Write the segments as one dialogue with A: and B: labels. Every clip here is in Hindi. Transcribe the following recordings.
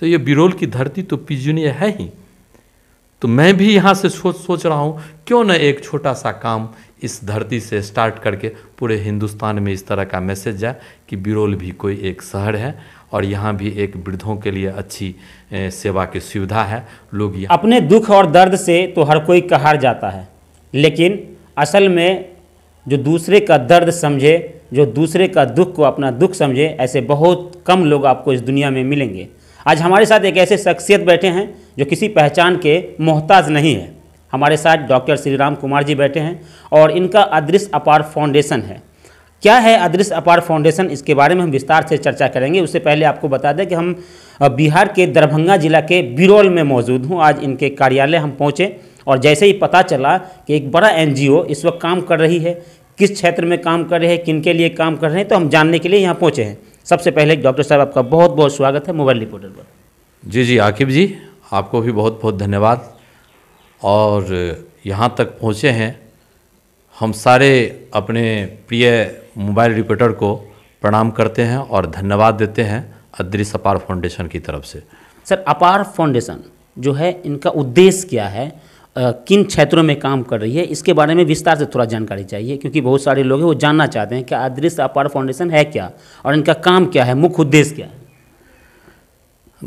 A: तो ये बिरोल की धरती तो पिजुनीय है ही तो मैं भी यहाँ से सोच सोच रहा हूँ क्यों ना एक छोटा सा काम इस धरती से स्टार्ट करके पूरे हिंदुस्तान में इस तरह का मैसेज जाए कि बिरोल भी कोई एक शहर है और यहाँ भी एक वृद्धों के लिए अच्छी सेवा की सुविधा है लोग यहाँ
B: अपने दुख और दर्द से तो हर कोई कहार जाता है लेकिन असल में जो दूसरे का दर्द समझे जो दूसरे का दुख को अपना दुख समझे ऐसे बहुत कम लोग आपको इस दुनिया में मिलेंगे आज हमारे साथ एक ऐसे शख्सियत बैठे हैं जो किसी पहचान के मोहताज नहीं है हमारे साथ डॉक्टर श्री राम कुमार जी बैठे हैं और इनका अदृश्य अपार फाउंडेशन है क्या है अदृश्य अपार फाउंडेशन इसके बारे में हम विस्तार से चर्चा करेंगे उससे पहले आपको बता दें कि हम बिहार के दरभंगा जिला के बिरौल में मौजूद हूँ आज इनके कार्यालय हम पहुँचे और जैसे ही पता चला कि एक बड़ा एन इस वक्त काम कर रही है किस क्षेत्र में काम कर रहे हैं किन के लिए काम कर रहे हैं तो हम जानने के लिए यहाँ पहुँचे हैं सबसे पहले डॉक्टर साहब आपका बहुत बहुत स्वागत है मोबाइल रिपोर्टर पर
A: जी जी आकिब जी आपको भी बहुत बहुत धन्यवाद और यहाँ तक पहुँचे हैं हम सारे अपने प्रिय मोबाइल रिपोर्टर को प्रणाम करते हैं और धन्यवाद देते हैं अदृश अपार फाउंडेशन की तरफ
B: से सर अपार फाउंडेशन जो है इनका उद्देश्य क्या है किन क्षेत्रों में काम कर रही है इसके बारे में विस्तार से थोड़ा जानकारी चाहिए क्योंकि बहुत सारे लोग हैं वो जानना चाहते हैं कि अदृश्य अपार फाउंडेशन है क्या और इनका काम क्या है मुख्य उद्देश्य क्या है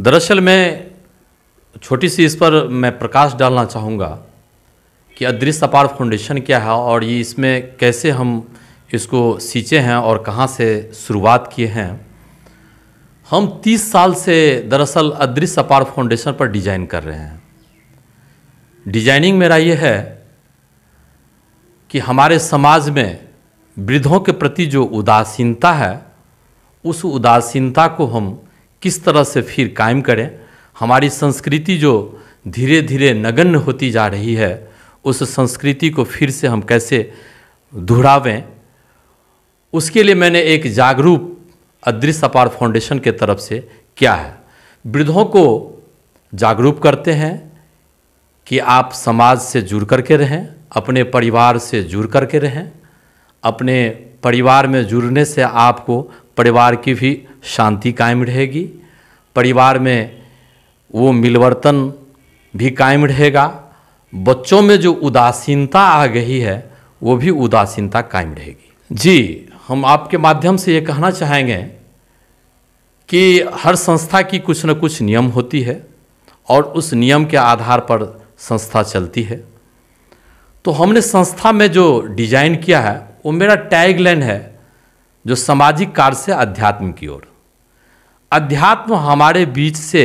A: दरअसल मैं छोटी सी इस पर मैं प्रकाश डालना चाहूँगा कि अदृश्य अपार फाउंडेशन क्या है और ये इसमें कैसे हम इसको सींचे हैं और कहाँ से शुरुआत किए हैं हम 30 साल से दरअसल अदृश्य अपार फाउंडेशन पर डिजाइन कर रहे हैं डिजाइनिंग मेरा ये है कि हमारे समाज में वृद्धों के प्रति जो उदासीनता है उस उदासीनता को हम किस तरह से फिर कायम करें हमारी संस्कृति जो धीरे धीरे नगण्य होती जा रही है उस संस्कृति को फिर से हम कैसे दोहरावें उसके लिए मैंने एक जागरूक अदृश्य अपार फाउंडेशन के तरफ से किया है वृद्धों को जागरूक करते हैं कि आप समाज से जुड़ कर के रहें अपने परिवार से जुड़ कर के रहें अपने परिवार में जुड़ने से आपको परिवार की भी शांति कायम रहेगी परिवार में वो मिलवर्तन भी कायम रहेगा बच्चों में जो उदासीनता आ गई है वो भी उदासीनता कायम रहेगी जी हम आपके माध्यम से ये कहना चाहेंगे कि हर संस्था की कुछ न कुछ नियम होती है और उस नियम के आधार पर संस्था चलती है तो हमने संस्था में जो डिजाइन किया है वो मेरा टैगलाइन है जो सामाजिक कार्य से अध्यात्म की ओर अध्यात्म हमारे बीच से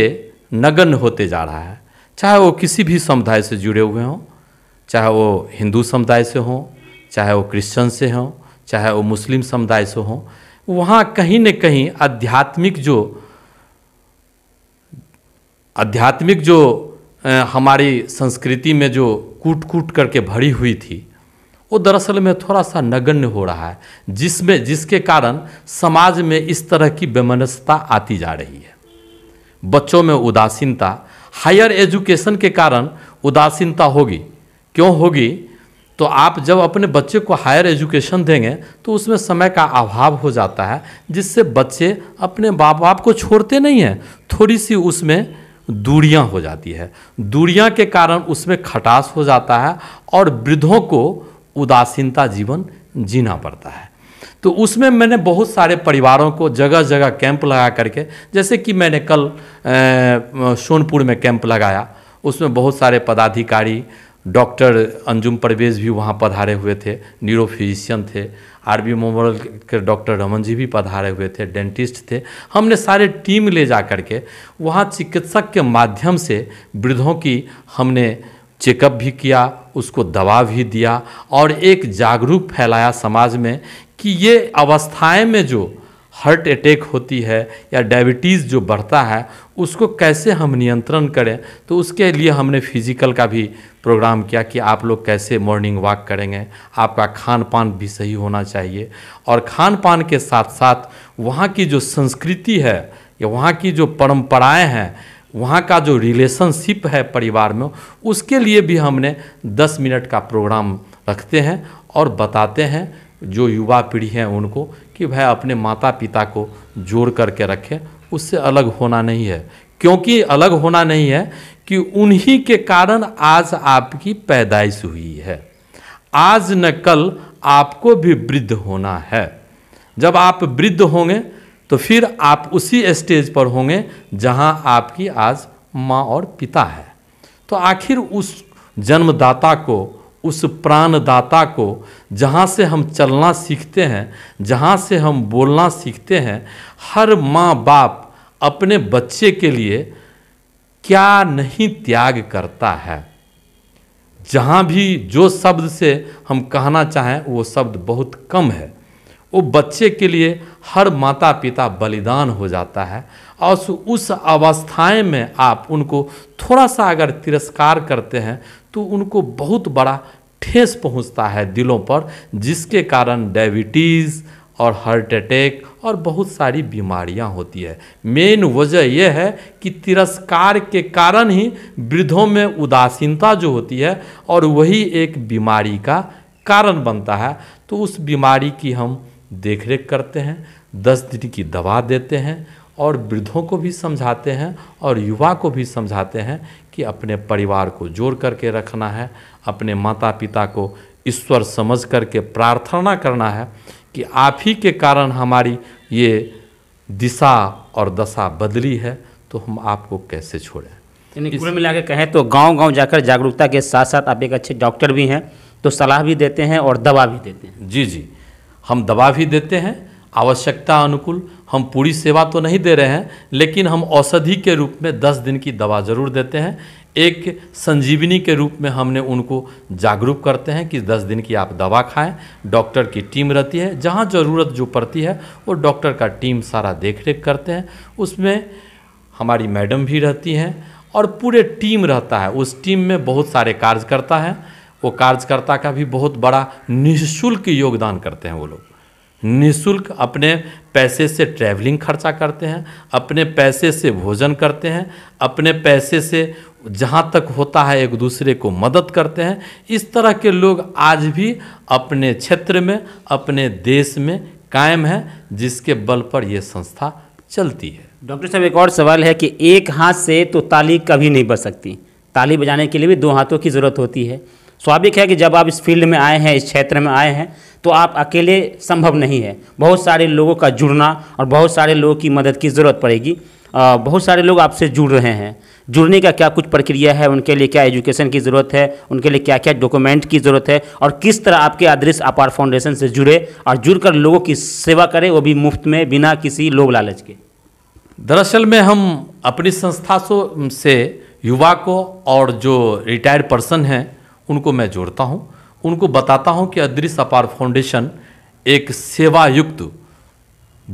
A: नगन होते जा रहा है चाहे वो किसी भी समुदाय से जुड़े हुए हों चाहे वो हिंदू समुदाय से हों चाहे वो क्रिश्चन से हों चाहे वो मुस्लिम समुदाय से हों वहाँ कहीं न कहीं आध्यात्मिक जो आध्यात्मिक जो हमारी संस्कृति में जो कूट कूट करके भरी हुई थी वो दरअसल में थोड़ा सा नगण्य हो रहा है जिसमें जिसके कारण समाज में इस तरह की बेमनसता आती जा रही है बच्चों में उदासीनता हायर एजुकेशन के कारण उदासीनता होगी क्यों होगी तो आप जब अपने बच्चे को हायर एजुकेशन देंगे तो उसमें समय का अभाव हो जाता है जिससे बच्चे अपने माँ बाप को छोड़ते नहीं हैं थोड़ी सी उसमें दूरियां हो जाती है दूरियां के कारण उसमें खटास हो जाता है और वृद्धों को उदासीनता जीवन जीना पड़ता है तो उसमें मैंने बहुत सारे परिवारों को जगह जगह कैंप लगा करके जैसे कि मैंने कल सोनपुर में कैंप लगाया उसमें बहुत सारे पदाधिकारी डॉक्टर अंजुम परवेज भी वहाँ पधारे हुए थे न्यूरो फिजिशियन थे आरबी मेमोरियल के डॉक्टर रमन जी भी पधारे हुए थे डेंटिस्ट थे हमने सारे टीम ले जा कर के वहाँ चिकित्सक के माध्यम से वृद्धों की हमने चेकअप भी किया उसको दवा भी दिया और एक जागरूक फैलाया समाज में कि ये अवस्थाएं में जो हार्ट अटैक होती है या डायबिटीज़ जो बढ़ता है उसको कैसे हम नियंत्रण करें तो उसके लिए हमने फिजिकल का भी प्रोग्राम किया कि आप लोग कैसे मॉर्निंग वॉक करेंगे आपका खान पान भी सही होना चाहिए और खान पान के साथ साथ वहाँ की जो संस्कृति है या वहाँ की जो परंपराएं हैं वहाँ का जो रिलेशनशिप है परिवार में उसके लिए भी हमने दस मिनट का प्रोग्राम रखते हैं और बताते हैं जो युवा पीढ़ी हैं उनको कि भाई अपने माता पिता को जोड़ करके रखें उससे अलग होना नहीं है क्योंकि अलग होना नहीं है कि उन्हीं के कारण आज आपकी पैदाइश हुई है आज न कल आपको भी वृद्ध होना है जब आप वृद्ध होंगे तो फिर आप उसी स्टेज पर होंगे जहां आपकी आज माँ और पिता है तो आखिर उस जन्मदाता को उस प्राणदाता को जहाँ से हम चलना सीखते हैं जहाँ से हम बोलना सीखते हैं हर माँ बाप अपने बच्चे के लिए क्या नहीं त्याग करता है जहाँ भी जो शब्द से हम कहना चाहें वो शब्द बहुत कम है वो बच्चे के लिए हर माता पिता बलिदान हो जाता है और उस अवस्थाएं में आप उनको थोड़ा सा अगर तिरस्कार करते हैं तो उनको बहुत बड़ा ठेस पहुंचता है दिलों पर जिसके कारण डायबिटीज़ और हार्ट अटैक और बहुत सारी बीमारियां होती है मेन वजह यह है कि तिरस्कार के कारण ही वृद्धों में उदासीनता जो होती है और वही एक बीमारी का कारण बनता है तो उस बीमारी की हम देख रेख करते हैं दस दिन की दवा देते हैं और वृद्धों को भी समझाते हैं और युवा को भी समझाते हैं कि अपने परिवार को जोड़ करके रखना है अपने माता पिता को ईश्वर समझ करके प्रार्थना करना है कि आप ही के कारण हमारी ये दिशा और दशा बदली है तो हम आपको कैसे छोड़ें
B: यानी कुल मिला के कहें तो गांव गांव जाकर जागरूकता के साथ साथ आप एक अच्छे डॉक्टर भी हैं तो सलाह भी देते हैं और दवा भी देते हैं जी जी हम दवा भी देते हैं
A: आवश्यकता अनुकूल हम पूरी सेवा तो नहीं दे रहे हैं लेकिन हम औषधि के रूप में दस दिन की दवा ज़रूर देते हैं एक संजीवनी के रूप में हमने उनको जागरूक करते हैं कि दस दिन की आप दवा खाएं डॉक्टर की टीम रहती है जहाँ ज़रूरत जो पड़ती है वो डॉक्टर का टीम सारा देख रेख करते हैं उसमें हमारी मैडम भी रहती हैं और पूरे टीम रहता है उस टीम में बहुत सारे कार्यकर्ता हैं वो कार्यकर्ता का भी बहुत बड़ा निःशुल्क योगदान करते हैं वो लोग निशुल्क अपने पैसे से ट्रैवलिंग खर्चा करते हैं अपने पैसे से भोजन करते हैं अपने पैसे से जहाँ तक होता है एक दूसरे को मदद करते हैं इस तरह के लोग आज भी अपने क्षेत्र में अपने देश में कायम है
B: जिसके बल पर यह संस्था चलती है डॉक्टर साहब एक और सवाल है कि एक हाथ से तो ताली कभी नहीं बज सकती ताली बजाने के लिए भी दो हाथों की ज़रूरत होती है स्वाभाविक है कि जब आप इस फील्ड में आए हैं इस क्षेत्र में आए हैं तो आप अकेले संभव नहीं है बहुत सारे लोगों का जुड़ना और बहुत सारे लोगों की मदद की ज़रूरत पड़ेगी बहुत सारे लोग आपसे जुड़ रहे हैं जुड़ने का क्या कुछ प्रक्रिया है उनके लिए क्या एजुकेशन की ज़रूरत है उनके लिए क्या क्या डॉक्यूमेंट की ज़रूरत है और किस तरह आपके आदर्श अपार फाउंडेशन से जुड़े और जुड़कर लोगों की सेवा करें वो भी मुफ्त में बिना किसी लोभ लालच के दरअसल में हम अपनी संस्था
A: से युवा को और जो रिटायर्ड पर्सन हैं उनको मैं जोड़ता हूँ उनको बताता हूँ कि अदृश्य अपार फाउंडेशन एक सेवायुक्त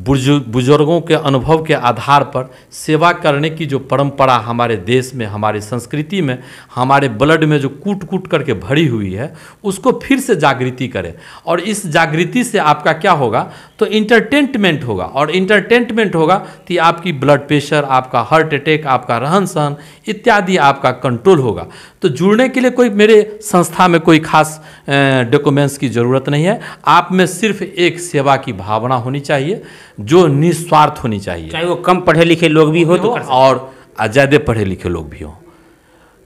A: बुजुर्गों के अनुभव के आधार पर सेवा करने की जो परंपरा हमारे देश में हमारी संस्कृति में हमारे ब्लड में जो कूट कूट करके भरी हुई है उसको फिर से जागृति करें और इस जागृति से आपका क्या होगा तो इंटरटेनमेंट होगा और इंटरटेनमेंट होगा कि आपकी ब्लड प्रेशर आपका हार्ट अटैक आपका रहन सहन इत्यादि आपका कंट्रोल होगा तो जुड़ने के लिए कोई मेरे संस्था में कोई खास डॉक्यूमेंट्स की ज़रूरत नहीं है आप में सिर्फ एक सेवा की भावना होनी चाहिए जो निस्वार्थ होनी चाहिए चाहे वो कम पढ़े लिखे लोग भी हो तो और ज़्यादा पढ़े लिखे लोग भी हों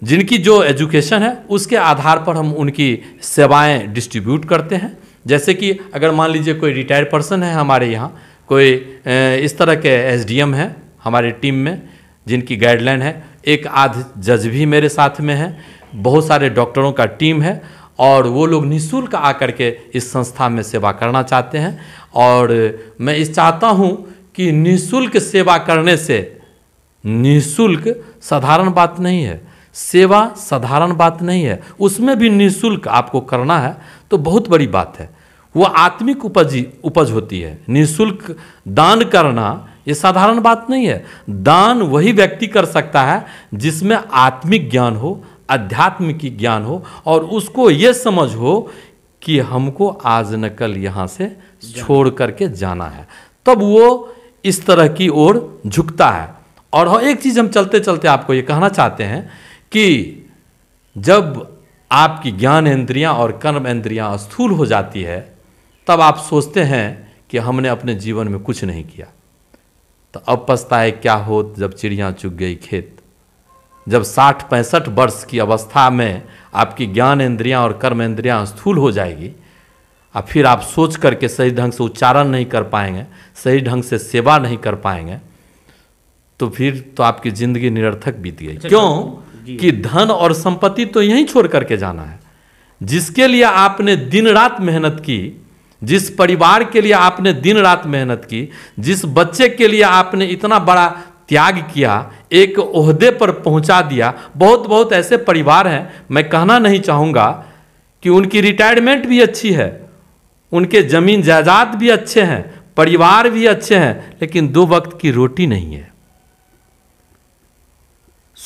A: जिनकी जो एजुकेशन है उसके आधार पर हम उनकी सेवाएं डिस्ट्रीब्यूट करते हैं जैसे कि अगर मान लीजिए कोई रिटायर्ड पर्सन है हमारे यहाँ कोई इस तरह के एम है हमारे टीम में जिनकी गाइडलाइन है एक आध जज भी मेरे साथ में है बहुत सारे डॉक्टरों का टीम है और वो लोग निःशुल्क आकर के इस संस्था में सेवा करना चाहते हैं और मैं इस चाहता हूँ कि निःशुल्क सेवा करने से निःशुल्क साधारण बात नहीं है सेवा साधारण बात नहीं है उसमें भी निःशुल्क आपको करना है तो बहुत बड़ी बात है वो आत्मिक उपज उपज होती है निःशुल्क दान करना ये साधारण बात नहीं है दान वही व्यक्ति कर सकता है जिसमें आत्मिक ज्ञान हो अध्यात्म की ज्ञान हो और उसको ये समझ हो कि हमको आज न कल यहाँ से छोड़ करके जाना है तब वो इस तरह की ओर झुकता है और हाँ, एक चीज़ हम चलते चलते आपको ये कहना चाहते हैं कि जब आपकी ज्ञान इंद्रियां और कर्म इंद्रियां स्थूल हो जाती है तब आप सोचते हैं कि हमने अपने जीवन में कुछ नहीं किया तो अब पछताए क्या हो जब चिड़िया चुग गई खेत जब साठ पैंसठ वर्ष की अवस्था में आपकी ज्ञान इंद्रियां और कर्म इंद्रियां स्थूल हो जाएगी और फिर आप सोच करके सही ढंग से उच्चारण नहीं कर पाएंगे सही ढंग से सेवा नहीं कर पाएंगे तो फिर तो आपकी ज़िंदगी निरर्थक बीत गई अच्छा, क्यों कि धन और संपत्ति तो यहीं छोड़ करके जाना है जिसके लिए आपने दिन रात मेहनत की जिस परिवार के लिए आपने दिन रात मेहनत की जिस बच्चे के लिए आपने इतना बड़ा त्याग किया एक ओहदे पर पहुंचा दिया बहुत बहुत ऐसे परिवार हैं मैं कहना नहीं चाहूँगा कि उनकी रिटायरमेंट भी अच्छी है उनके ज़मीन जायदाद भी अच्छे हैं परिवार भी अच्छे हैं लेकिन दो वक्त की रोटी नहीं है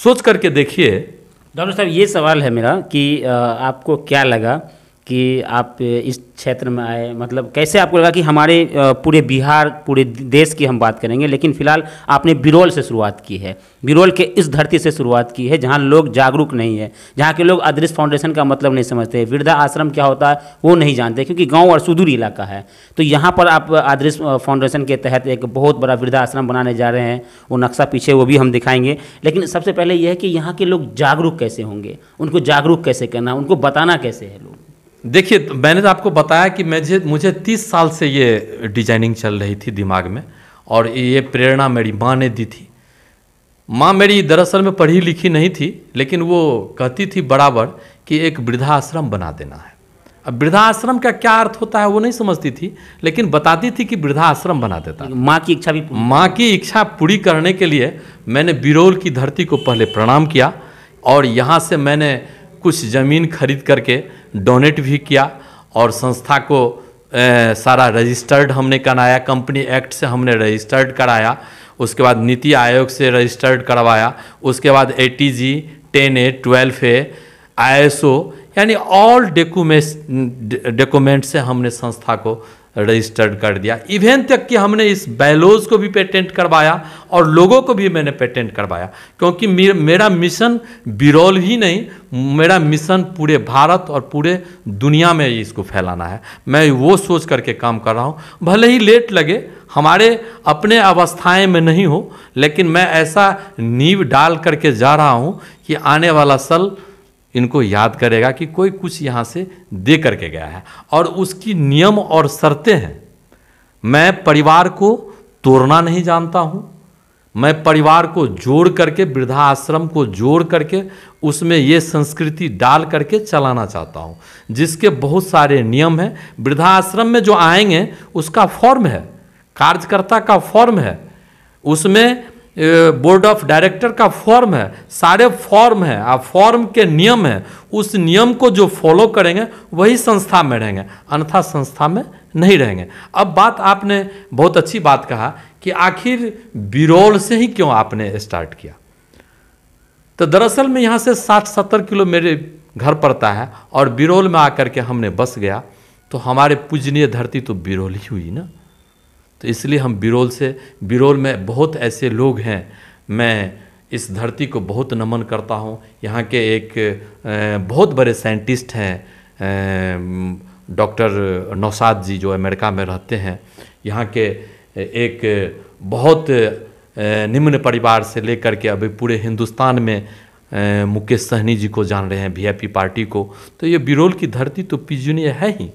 A: सोच करके देखिए
B: डॉक्टर साहब ये सवाल है मेरा कि आपको क्या लगा कि आप इस क्षेत्र में आए मतलब कैसे आपको लगा कि हमारे पूरे बिहार पूरे देश की हम बात करेंगे लेकिन फिलहाल आपने बिरोल से शुरुआत की है बिरोल के इस धरती से शुरुआत की है जहाँ लोग जागरूक नहीं है जहाँ के लोग अदृश्य फाउंडेशन का मतलब नहीं समझते वृद्धा आश्रम क्या होता है वो नहीं जानते क्योंकि गाँव और सुदूर इलाका है तो यहाँ पर आप आदृश फाउंडेशन के तहत एक बहुत बड़ा वृद्धा आश्रम बनाने जा रहे हैं वो नक्शा पीछे वो भी हम दिखाएंगे लेकिन सबसे पहले यह है कि यहाँ के लोग जागरूक कैसे होंगे उनको जागरूक कैसे करना उनको बताना कैसे है लोग
A: देखिए तो मैंने तो आपको बताया कि मैं मुझे तीस साल से ये डिजाइनिंग चल रही थी दिमाग में और ये प्रेरणा मेरी माँ ने दी थी माँ मेरी दरअसल में पढ़ी लिखी नहीं थी लेकिन वो कहती थी बराबर कि एक वृद्धाश्रम बना देना है अब वृद्धाश्रम का क्या अर्थ होता है वो नहीं समझती थी लेकिन बताती थी कि वृद्धाश्रम बना देता माँ की इच्छा भी माँ की इच्छा पूरी करने के लिए मैंने बिरोल की धरती को पहले प्रणाम किया और यहाँ से मैंने कुछ ज़मीन खरीद करके डोनेट भी किया और संस्था को ए, सारा रजिस्टर्ड हमने कराया कंपनी एक्ट से हमने रजिस्टर्ड कराया उसके बाद नीति आयोग से रजिस्टर्ड करवाया उसके बाद A T G ten A twelve A I S O यानी ऑल डॉक्यूमेंट्स डॉक्यूमेंट से हमने संस्था को रजिस्टर्ड कर दिया इवेंट तक कि हमने इस बैलोज को भी पेटेंट करवाया और लोगों को भी मैंने पेटेंट करवाया क्योंकि मेरा मिशन बिरौल ही नहीं मेरा मिशन पूरे भारत और पूरे दुनिया में इसको फैलाना है मैं वो सोच करके काम कर रहा हूँ भले ही लेट लगे हमारे अपने अवस्थाएं में नहीं हो लेकिन मैं ऐसा नींव डाल करके जा रहा हूँ कि आने वाला सल इनको याद करेगा कि कोई कुछ यहाँ से दे करके गया है और उसकी नियम और शर्तें हैं मैं परिवार को तोड़ना नहीं जानता हूँ मैं परिवार को जोड़ करके वृद्धा आश्रम को जोड़ करके उसमें ये संस्कृति डाल करके चलाना चाहता हूँ जिसके बहुत सारे नियम हैं वृद्धा आश्रम में जो आएंगे उसका फॉर्म है कार्यकर्ता का फॉर्म है उसमें बोर्ड ऑफ डायरेक्टर का फॉर्म है सारे फॉर्म है और फॉर्म के नियम है उस नियम को जो फॉलो करेंगे वही संस्था में रहेंगे अन्यथा संस्था में नहीं रहेंगे अब बात आपने बहुत अच्छी बात कहा कि आखिर बिरौल से ही क्यों आपने स्टार्ट किया तो दरअसल में यहाँ से साठ सत्तर किलो मेरे घर पड़ता है और बिरौल में आकर के हमने बस गया तो हमारे पूजनीय धरती तो बिरौल ही हुई ना तो इसलिए हम बिरोल से बिरोल में बहुत ऐसे लोग हैं मैं इस धरती को बहुत नमन करता हूँ यहाँ के एक बहुत बड़े साइंटिस्ट हैं डॉक्टर नौसाद जी जो अमेरिका में रहते हैं यहाँ के एक बहुत निम्न परिवार से लेकर के अभी पूरे हिंदुस्तान में मुकेश सहनी जी को जान रहे हैं वीआईपी पार्टी को तो ये बिरोल की धरती तो पीजूनिया है ही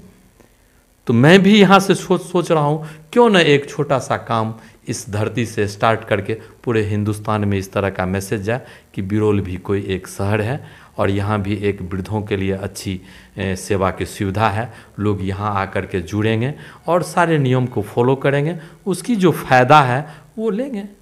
A: तो मैं भी यहाँ से सोच सोच रहा हूँ क्यों ना एक छोटा सा काम इस धरती से स्टार्ट करके पूरे हिंदुस्तान में इस तरह का मैसेज जाए कि बिरोल भी कोई एक शहर है और यहाँ भी एक वृद्धों के लिए अच्छी सेवा की सुविधा है लोग यहाँ आकर के जुड़ेंगे और सारे नियम को फॉलो करेंगे उसकी जो फ़ायदा है वो लेंगे